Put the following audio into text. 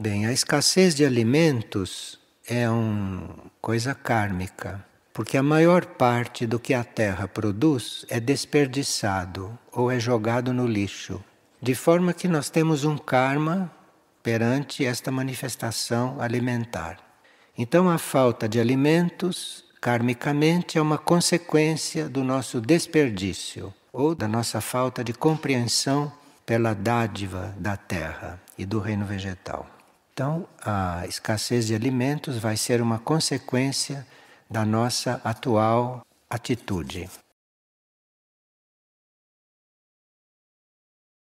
Bem, a escassez de alimentos é uma coisa kármica, porque a maior parte do que a terra produz é desperdiçado ou é jogado no lixo. De forma que nós temos um karma perante esta manifestação alimentar. Então, a falta de alimentos, karmicamente, é uma consequência do nosso desperdício ou da nossa falta de compreensão pela dádiva da terra e do reino vegetal. Então, a escassez de alimentos vai ser uma consequência da nossa atual atitude.